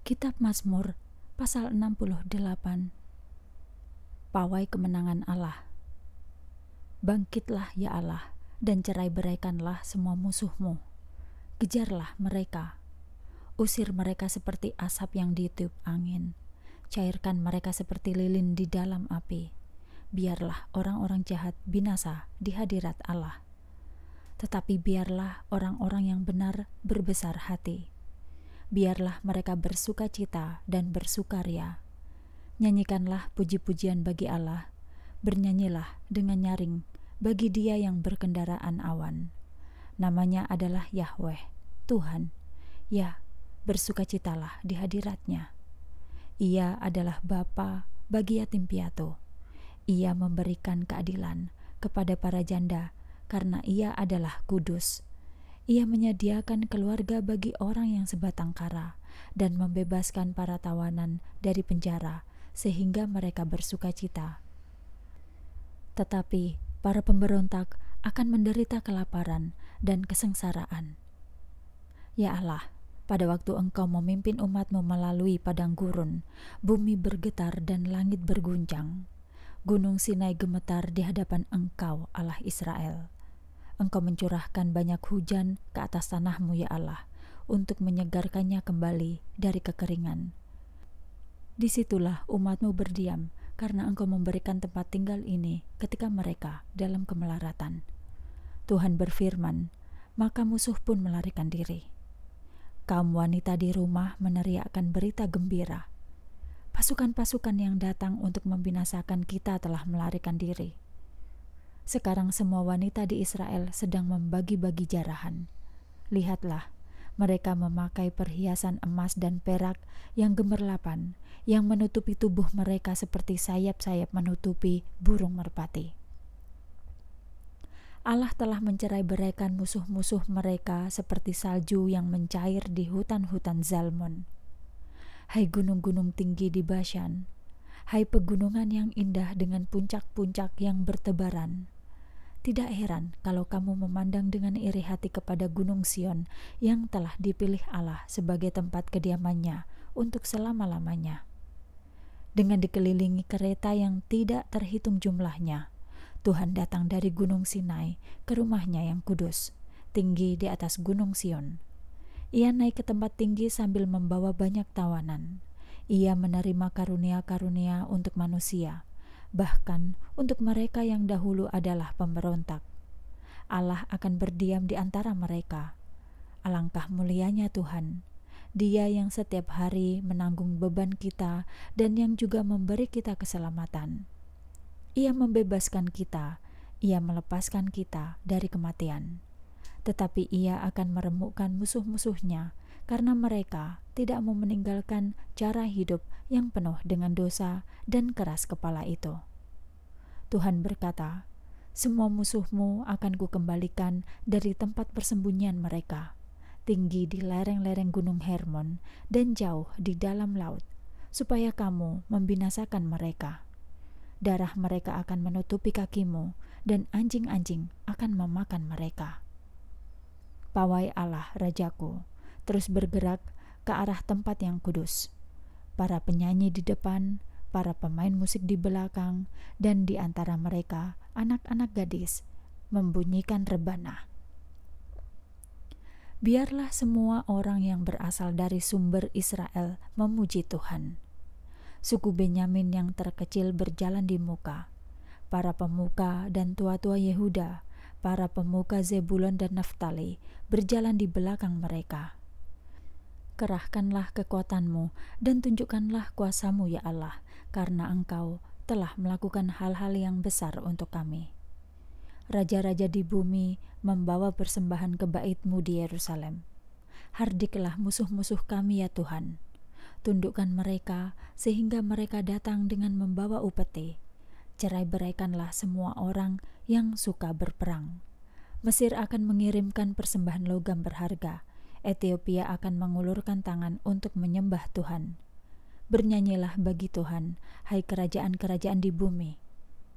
Kitab Mazmur pasal 68 Pawai kemenangan Allah Bangkitlah ya Allah dan cerai beraikanlah semua musuhmu Kejarlah mereka Usir mereka seperti asap yang ditiup angin Cairkan mereka seperti lilin di dalam api Biarlah orang-orang jahat binasa di hadirat Allah tetapi biarlah orang-orang yang benar berbesar hati biarlah mereka bersuka cita dan bersukaria. Nyanyikanlah puji-pujian bagi Allah, bernyanyilah dengan nyaring bagi dia yang berkendaraan awan. Namanya adalah Yahweh, Tuhan. Ya, bersukacitalah di hadiratnya. Ia adalah Bapa bagi yatim piatu. Ia memberikan keadilan kepada para janda karena ia adalah kudus ia menyediakan keluarga bagi orang yang sebatang kara dan membebaskan para tawanan dari penjara sehingga mereka bersuka cita. Tetapi para pemberontak akan menderita kelaparan dan kesengsaraan. Ya Allah, pada waktu engkau memimpin umatmu melalui padang gurun, bumi bergetar dan langit berguncang. Gunung Sinai gemetar di hadapan engkau Allah Israel. Engkau mencurahkan banyak hujan ke atas tanahmu, ya Allah, untuk menyegarkannya kembali dari kekeringan. Disitulah umatmu berdiam, karena engkau memberikan tempat tinggal ini ketika mereka dalam kemelaratan. Tuhan berfirman, maka musuh pun melarikan diri. Kaum wanita di rumah meneriakkan berita gembira. Pasukan-pasukan yang datang untuk membinasakan kita telah melarikan diri sekarang semua wanita di Israel sedang membagi-bagi jarahan. Lihatlah, mereka memakai perhiasan emas dan perak yang gemerlapan, yang menutupi tubuh mereka seperti sayap-sayap menutupi burung merpati. Allah telah mencerai beraikan musuh-musuh mereka seperti salju yang mencair di hutan-hutan Zalmon. Hai gunung-gunung tinggi di Bashan, hai pegunungan yang indah dengan puncak-puncak yang bertebaran tidak heran kalau kamu memandang dengan iri hati kepada Gunung Sion yang telah dipilih Allah sebagai tempat kediamannya untuk selama-lamanya. Dengan dikelilingi kereta yang tidak terhitung jumlahnya, Tuhan datang dari Gunung Sinai ke rumahnya yang kudus, tinggi di atas Gunung Sion. Ia naik ke tempat tinggi sambil membawa banyak tawanan. Ia menerima karunia-karunia untuk manusia bahkan untuk mereka yang dahulu adalah pemberontak. Allah akan berdiam di antara mereka. Alangkah mulianya Tuhan, Dia yang setiap hari menanggung beban kita dan yang juga memberi kita keselamatan. Ia membebaskan kita, Ia melepaskan kita dari kematian. Tetapi Ia akan meremukkan musuh-musuhnya karena mereka tidak mau meninggalkan cara hidup yang penuh dengan dosa dan keras kepala itu. Tuhan berkata, "Semua musuhmu akan kukembalikan dari tempat persembunyian mereka, tinggi di lereng-lereng Gunung Hermon dan jauh di dalam laut, supaya kamu membinasakan mereka. Darah mereka akan menutupi kakimu, dan anjing-anjing akan memakan mereka." Pawai Allah, rajaku, terus bergerak ke arah tempat yang kudus. Para penyanyi di depan, para pemain musik di belakang, dan di antara mereka anak-anak gadis membunyikan rebana. Biarlah semua orang yang berasal dari sumber Israel memuji Tuhan. Suku Benyamin yang terkecil berjalan di muka. Para pemuka dan tua-tua Yehuda, para pemuka Zebulon dan Naftali berjalan di belakang mereka Kerahkanlah kekuatanmu dan tunjukkanlah kuasamu ya Allah, karena engkau telah melakukan hal-hal yang besar untuk kami. Raja-raja di bumi membawa persembahan ke baitmu di Yerusalem. Hardiklah musuh-musuh kami ya Tuhan. Tundukkan mereka sehingga mereka datang dengan membawa upeti. Cerai beraikanlah semua orang yang suka berperang. Mesir akan mengirimkan persembahan logam berharga Ethiopia akan mengulurkan tangan untuk menyembah Tuhan. Bernyanyilah bagi Tuhan, hai kerajaan-kerajaan di bumi.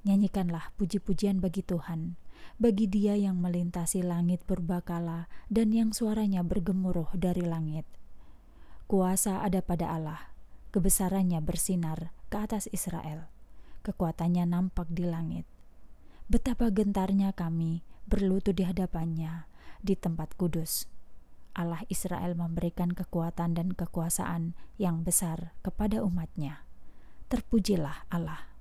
Nyanyikanlah puji-pujian bagi Tuhan, bagi Dia yang melintasi langit berbakala dan yang suaranya bergemuruh dari langit. Kuasa ada pada Allah, kebesarannya bersinar ke atas Israel. Kekuatannya nampak di langit. Betapa gentarnya kami berlutut di hadapannya di tempat kudus. Allah Israel memberikan kekuatan dan kekuasaan yang besar kepada umatnya. Terpujilah Allah.